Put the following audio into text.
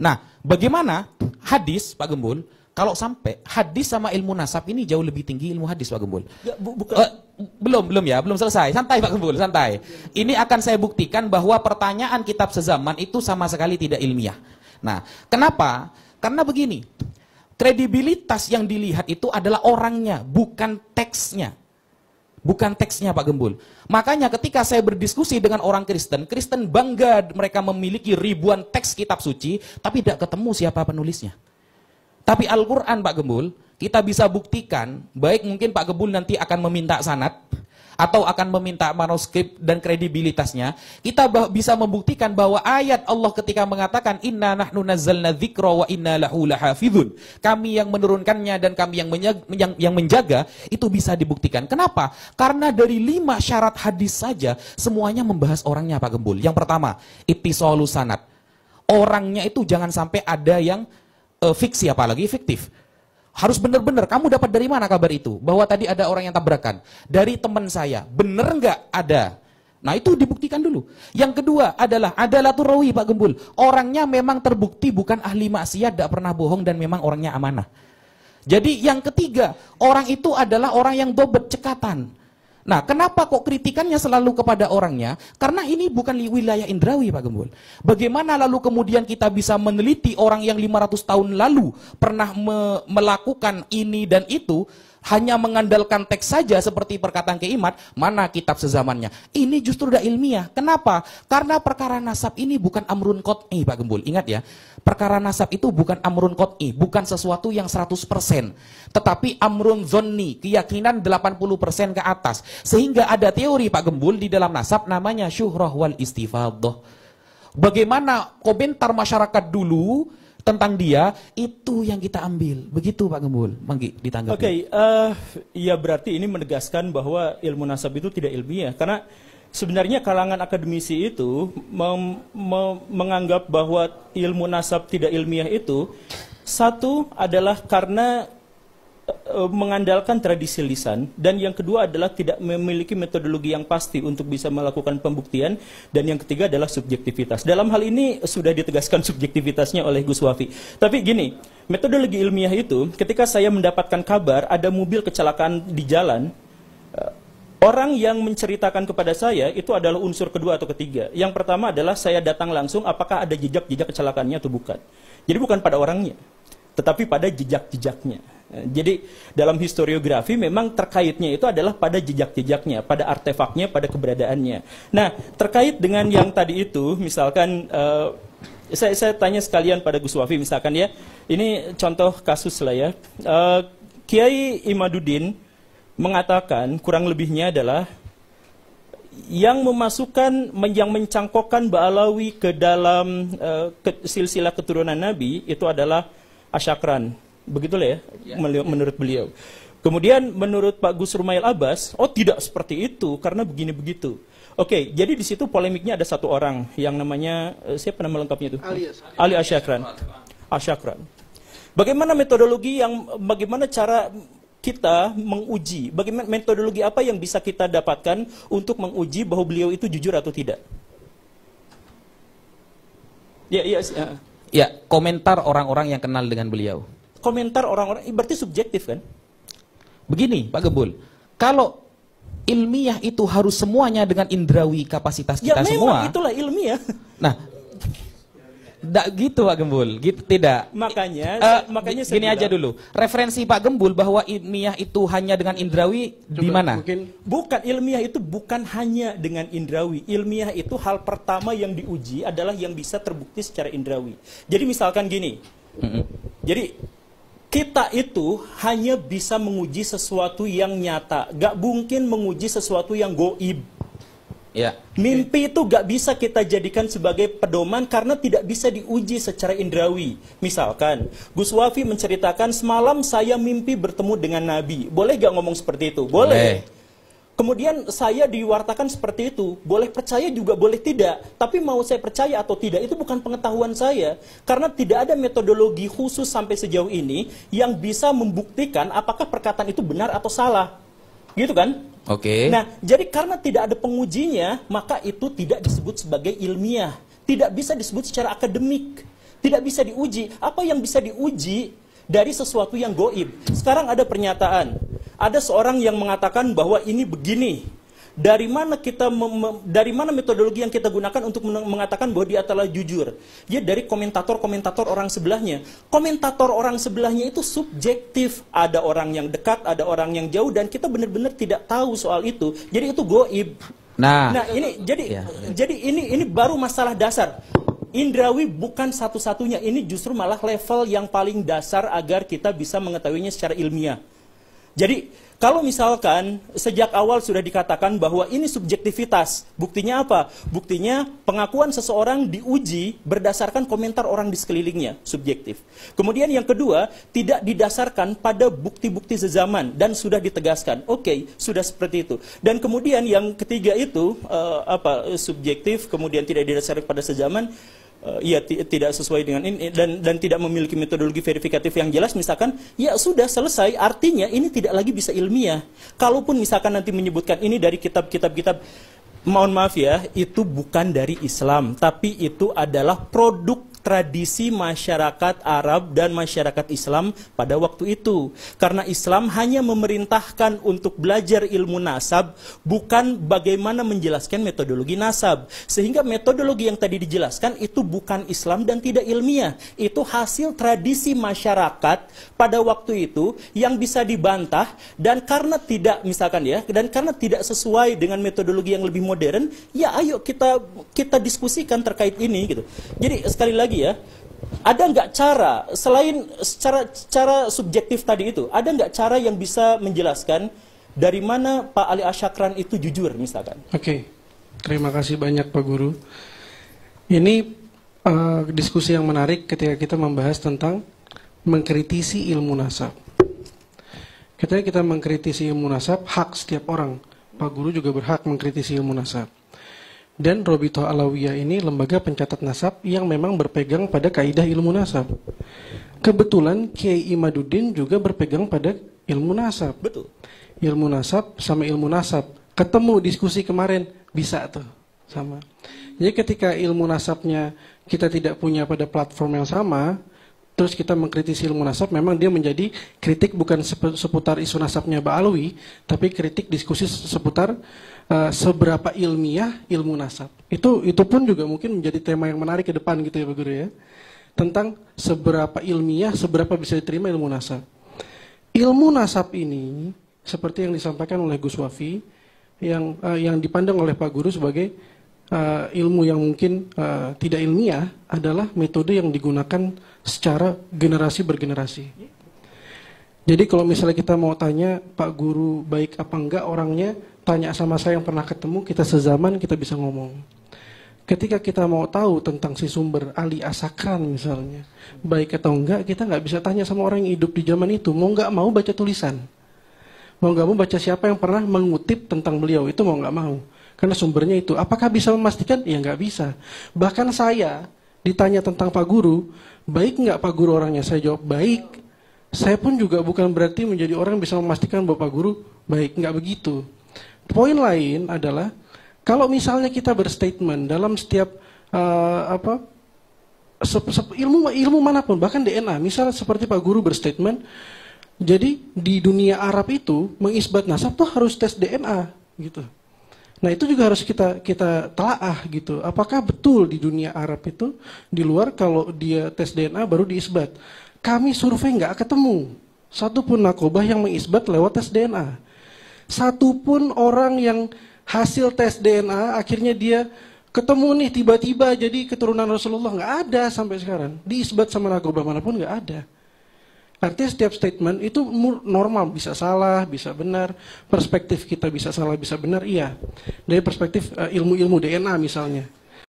Nah, bagaimana hadis Pak Gembul kalau sampai hadis sama ilmu nasab ini jauh lebih tinggi ilmu hadis Pak Gembul. Ya, bu, bukan. Uh, belum, belum ya, belum selesai. Santai Pak Gembul, santai. Ini akan saya buktikan bahwa pertanyaan kitab sezaman itu sama sekali tidak ilmiah. Nah, kenapa? Karena begini, kredibilitas yang dilihat itu adalah orangnya, bukan teksnya bukan teksnya Pak Gembul. Makanya ketika saya berdiskusi dengan orang Kristen, Kristen bangga mereka memiliki ribuan teks kitab suci, tapi tidak ketemu siapa penulisnya. Tapi Al-Quran Pak Gembul, kita bisa buktikan, baik mungkin Pak Gembul nanti akan meminta sanat, atau akan meminta manuskrip dan kredibilitasnya, kita bisa membuktikan bahwa ayat Allah ketika mengatakan inna nahnu nazzalna dzikra wa inna lahu lahafizun. Kami yang menurunkannya dan kami yang menjaga, yang, yang menjaga itu bisa dibuktikan. Kenapa? Karena dari lima syarat hadis saja semuanya membahas orangnya Pak Gembul. Yang pertama, ittisalu sanad. Orangnya itu jangan sampai ada yang uh, fiksi apalagi fiktif. Harus benar-benar. Kamu dapat dari mana kabar itu? Bahwa tadi ada orang yang tabrakan. Dari teman saya. Benar nggak ada? Nah itu dibuktikan dulu. Yang kedua adalah adalah rawi Pak Gembul. Orangnya memang terbukti bukan ahli maksiat, tidak pernah bohong dan memang orangnya amanah. Jadi yang ketiga, orang itu adalah orang yang dobet cekatan. Nah, kenapa kok kritikannya selalu kepada orangnya? Karena ini bukan wilayah indrawi, Pak Gembul. Bagaimana lalu kemudian kita bisa meneliti orang yang 500 tahun lalu pernah me melakukan ini dan itu, hanya mengandalkan teks saja seperti perkataan keimat, mana kitab sezamannya. Ini justru udah ilmiah. Kenapa? Karena perkara nasab ini bukan amrun kot'i, eh, Pak Gembul. Ingat ya, perkara nasab itu bukan amrun kot'i, eh, bukan sesuatu yang 100%. Tetapi amrun zonni, keyakinan 80% ke atas. Sehingga ada teori, Pak Gembul, di dalam nasab namanya syuhrah wal istifadah. Bagaimana komentar masyarakat dulu tentang dia itu yang kita ambil begitu Pak Gembul Manggi ditanggapi Oke okay, uh, eh, ya berarti ini menegaskan bahwa ilmu nasab itu tidak ilmiah karena sebenarnya kalangan akademisi itu mem, mem- menganggap bahwa ilmu nasab tidak ilmiah itu satu adalah karena Eh, mengandalkan tradisi lisan dan yang kedua adalah tidak memiliki metodologi yang pasti untuk bisa melakukan pembuktian dan yang ketiga adalah subjektivitas. Dalam hal ini sudah ditegaskan subjektivitasnya oleh Gus Wafi. Tapi gini, metodologi ilmiah itu ketika saya mendapatkan kabar ada mobil kecelakaan di jalan eh, Orang yang menceritakan kepada saya itu adalah unsur kedua atau ketiga. Yang pertama adalah saya datang langsung apakah ada jejak-jejak kecelakaannya atau bukan. Jadi bukan pada orangnya, tetapi pada jejak-jejaknya. Jadi dalam historiografi memang terkaitnya itu adalah pada jejak-jejaknya, pada artefaknya, pada keberadaannya. Nah, terkait dengan yang tadi itu, misalkan uh, saya, saya tanya sekalian pada Gus Wafi misalkan ya, ini contoh kasus lah ya. Uh, Kiai Imaduddin mengatakan kurang lebihnya adalah yang memasukkan yang mencangkokkan Ba'alawi ke dalam uh, ke, silsilah keturunan Nabi itu adalah asyakran Begitulah ya, ya. menurut beliau. Kemudian menurut Pak Gus Rumail Abbas, oh tidak seperti itu karena begini begitu. Oke, jadi di situ polemiknya ada satu orang yang namanya eh, siapa nama lengkapnya itu? Ali, Ali Asyakran. Asyakran. Bagaimana metodologi yang bagaimana cara kita menguji? Bagaimana metodologi apa yang bisa kita dapatkan untuk menguji bahwa beliau itu jujur atau tidak? Ya, ya, ya. Ya, komentar orang-orang yang kenal dengan beliau komentar orang-orang, eh, berarti subjektif kan? Begini, Pak Gebul, kalau ilmiah itu harus semuanya dengan indrawi kapasitas ya, kita semua. Ya itulah ilmiah. Nah, tidak gitu Pak Gembul, gitu tidak. Makanya, uh, makanya gini aja dulu. Referensi Pak Gembul bahwa ilmiah itu hanya dengan indrawi di mana? Bukan ilmiah itu bukan hanya dengan indrawi. Ilmiah itu hal pertama yang diuji adalah yang bisa terbukti secara indrawi. Jadi misalkan gini. Mm -hmm. Jadi kita itu hanya bisa menguji sesuatu yang nyata. Gak mungkin menguji sesuatu yang goib. Ya. Mimpi itu gak bisa kita jadikan sebagai pedoman karena tidak bisa diuji secara indrawi. Misalkan, Gus Wafi menceritakan semalam saya mimpi bertemu dengan Nabi. Boleh gak ngomong seperti itu? Boleh. Boleh. Kemudian saya diwartakan seperti itu, boleh percaya juga boleh tidak, tapi mau saya percaya atau tidak itu bukan pengetahuan saya karena tidak ada metodologi khusus sampai sejauh ini yang bisa membuktikan apakah perkataan itu benar atau salah. Gitu kan? Oke. Okay. Nah, jadi karena tidak ada pengujinya, maka itu tidak disebut sebagai ilmiah, tidak bisa disebut secara akademik, tidak bisa diuji. Apa yang bisa diuji dari sesuatu yang goib. Sekarang ada pernyataan, ada seorang yang mengatakan bahwa ini begini. Dari mana kita dari mana metodologi yang kita gunakan untuk mengatakan bahwa dia telah jujur? Ya dari komentator-komentator orang sebelahnya. Komentator orang sebelahnya itu subjektif. Ada orang yang dekat, ada orang yang jauh dan kita benar-benar tidak tahu soal itu. Jadi itu goib. Nah, nah ini jadi ya. jadi ini ini baru masalah dasar. Indrawi bukan satu-satunya, ini justru malah level yang paling dasar agar kita bisa mengetahuinya secara ilmiah. Jadi kalau misalkan sejak awal sudah dikatakan bahwa ini subjektivitas, buktinya apa? Buktinya pengakuan seseorang diuji berdasarkan komentar orang di sekelilingnya, subjektif. Kemudian yang kedua, tidak didasarkan pada bukti-bukti sezaman dan sudah ditegaskan. Oke, okay, sudah seperti itu. Dan kemudian yang ketiga itu uh, apa? subjektif, kemudian tidak didasarkan pada sezaman uh, tidak sesuai dengan ini dan dan tidak memiliki metodologi verifikatif yang jelas misalkan ya sudah selesai artinya ini tidak lagi bisa ilmiah kalaupun misalkan nanti menyebutkan ini dari kitab-kitab kitab mohon maaf ya itu bukan dari Islam tapi itu adalah produk tradisi masyarakat Arab dan masyarakat Islam pada waktu itu. Karena Islam hanya memerintahkan untuk belajar ilmu nasab, bukan bagaimana menjelaskan metodologi nasab. Sehingga metodologi yang tadi dijelaskan itu bukan Islam dan tidak ilmiah. Itu hasil tradisi masyarakat pada waktu itu yang bisa dibantah dan karena tidak misalkan ya, dan karena tidak sesuai dengan metodologi yang lebih modern, ya ayo kita kita diskusikan terkait ini gitu. Jadi sekali lagi lagi ya, ada nggak cara selain secara cara subjektif tadi itu, ada nggak cara yang bisa menjelaskan dari mana Pak Ali Asyakran itu jujur misalkan? Oke, okay. terima kasih banyak Pak Guru. Ini uh, diskusi yang menarik ketika kita membahas tentang mengkritisi ilmu nasab. Ketika kita mengkritisi ilmu nasab, hak setiap orang. Pak Guru juga berhak mengkritisi ilmu nasab. Dan Robito Alawiyah ini lembaga pencatat nasab yang memang berpegang pada kaidah ilmu nasab. Kebetulan Kiai Imaduddin juga berpegang pada ilmu nasab. Betul. Ilmu nasab sama ilmu nasab. Ketemu diskusi kemarin, bisa tuh. Sama. Jadi ketika ilmu nasabnya kita tidak punya pada platform yang sama, terus kita mengkritisi ilmu nasab, memang dia menjadi kritik bukan seputar isu nasabnya Ba'alwi, tapi kritik diskusi seputar Eh, seberapa ilmiah ilmu nasab. Itu itu pun juga mungkin menjadi tema yang menarik ke depan gitu ya Pak Guru ya. Tentang seberapa ilmiah, seberapa bisa diterima ilmu nasab. Ilmu nasab ini seperti yang disampaikan oleh Gus Wafi yang uh, yang dipandang oleh Pak Guru sebagai uh, ilmu yang mungkin uh, tidak ilmiah adalah metode yang digunakan secara generasi bergenerasi. Jadi kalau misalnya kita mau tanya Pak Guru baik apa enggak orangnya, tanya sama saya yang pernah ketemu, kita sezaman, kita bisa ngomong. Ketika kita mau tahu tentang si sumber Ali Asakran misalnya, baik atau enggak, kita nggak bisa tanya sama orang yang hidup di zaman itu. Mau nggak mau baca tulisan. Mau nggak mau baca siapa yang pernah mengutip tentang beliau, itu mau nggak mau. Karena sumbernya itu. Apakah bisa memastikan? Ya nggak bisa. Bahkan saya ditanya tentang Pak Guru, baik nggak Pak Guru orangnya? Saya jawab, baik. Saya pun juga bukan berarti menjadi orang yang bisa memastikan bahwa Pak Guru baik. Nggak begitu. Poin lain adalah kalau misalnya kita berstatement dalam setiap uh, apa se -se ilmu ilmu manapun bahkan DNA misalnya seperti Pak Guru berstatement jadi di dunia Arab itu mengisbat nasab tuh harus tes DNA gitu. Nah itu juga harus kita kita telaah gitu. Apakah betul di dunia Arab itu di luar kalau dia tes DNA baru diisbat. Kami survei nggak ketemu satupun nakobah yang mengisbat lewat tes DNA satupun orang yang hasil tes DNA akhirnya dia ketemu nih tiba-tiba jadi keturunan Rasulullah nggak ada sampai sekarang diisbat sama mana pun nggak ada artinya setiap statement itu normal bisa salah bisa benar perspektif kita bisa salah bisa benar iya dari perspektif eh, ilmu-ilmu uh, DNA misalnya